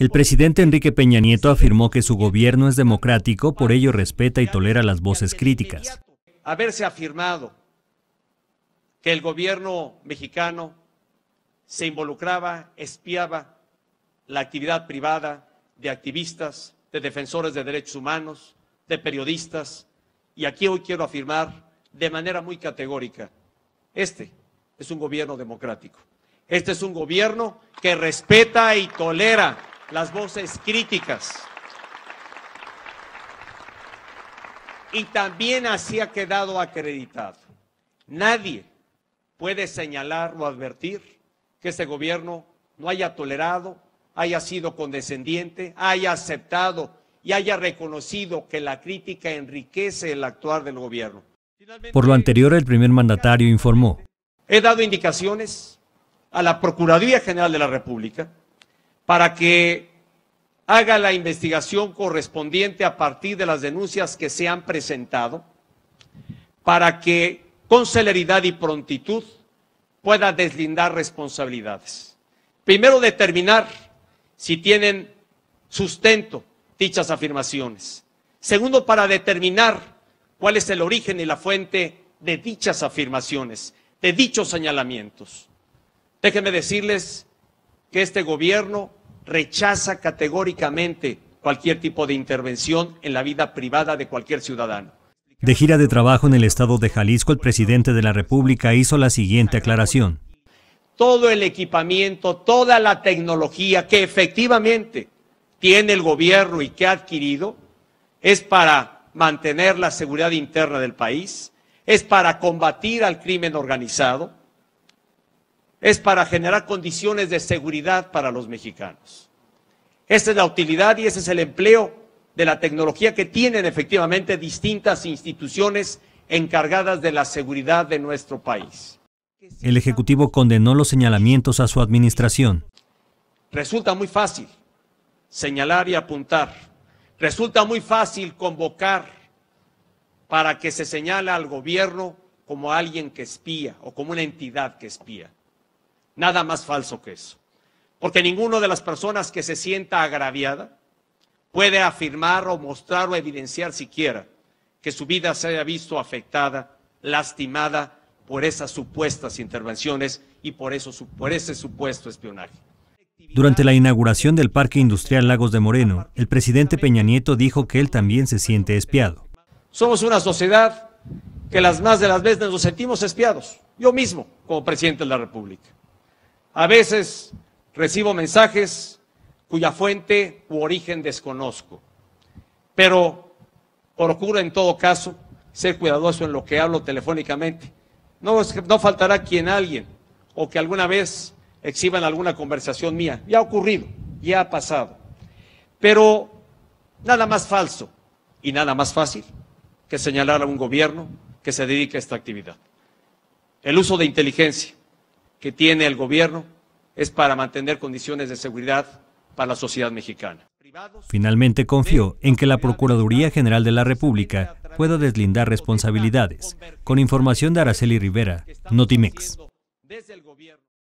El presidente Enrique Peña Nieto afirmó que su gobierno es democrático, por ello respeta y tolera las voces críticas. Haberse afirmado que el gobierno mexicano se involucraba, espiaba la actividad privada de activistas, de defensores de derechos humanos, de periodistas, y aquí hoy quiero afirmar de manera muy categórica, este es un gobierno democrático. Este es un gobierno que respeta y tolera las voces críticas. Y también así ha quedado acreditado. Nadie puede señalar o advertir que este gobierno no haya tolerado, haya sido condescendiente, haya aceptado y haya reconocido que la crítica enriquece el actuar del gobierno. Por lo anterior, el primer mandatario informó. He dado indicaciones a la Procuraduría General de la República para que haga la investigación correspondiente a partir de las denuncias que se han presentado, para que con celeridad y prontitud pueda deslindar responsabilidades. Primero, determinar si tienen sustento dichas afirmaciones. Segundo, para determinar cuál es el origen y la fuente de dichas afirmaciones, de dichos señalamientos. Déjenme decirles que este gobierno rechaza categóricamente cualquier tipo de intervención en la vida privada de cualquier ciudadano. De gira de trabajo en el estado de Jalisco, el presidente de la República hizo la siguiente aclaración. Todo el equipamiento, toda la tecnología que efectivamente tiene el gobierno y que ha adquirido es para mantener la seguridad interna del país, es para combatir al crimen organizado, es para generar condiciones de seguridad para los mexicanos. Esa es la utilidad y ese es el empleo de la tecnología que tienen efectivamente distintas instituciones encargadas de la seguridad de nuestro país. El Ejecutivo condenó los señalamientos a su administración. Resulta muy fácil señalar y apuntar. Resulta muy fácil convocar para que se señale al gobierno como alguien que espía o como una entidad que espía. Nada más falso que eso. Porque ninguna de las personas que se sienta agraviada puede afirmar o mostrar o evidenciar siquiera que su vida se haya visto afectada, lastimada por esas supuestas intervenciones y por, por ese supuesto espionaje. Durante la inauguración del Parque Industrial Lagos de Moreno, el presidente Peña Nieto dijo que él también se siente espiado. Somos una sociedad que las más de las veces nos sentimos espiados, yo mismo como presidente de la República. A veces recibo mensajes cuya fuente u origen desconozco, pero procuro en todo caso ser cuidadoso en lo que hablo telefónicamente. No, faltará quien alguien o que alguna vez exhiban alguna conversación mía. Ya ha ocurrido, ya ha pasado. Pero nada más falso y nada más fácil que señalar a un gobierno que se dedique a esta actividad. El uso de inteligencia, que tiene el gobierno es para mantener condiciones de seguridad para la sociedad mexicana. Finalmente confió en que la Procuraduría General de la República pueda deslindar responsabilidades, con información de Araceli Rivera, Notimex.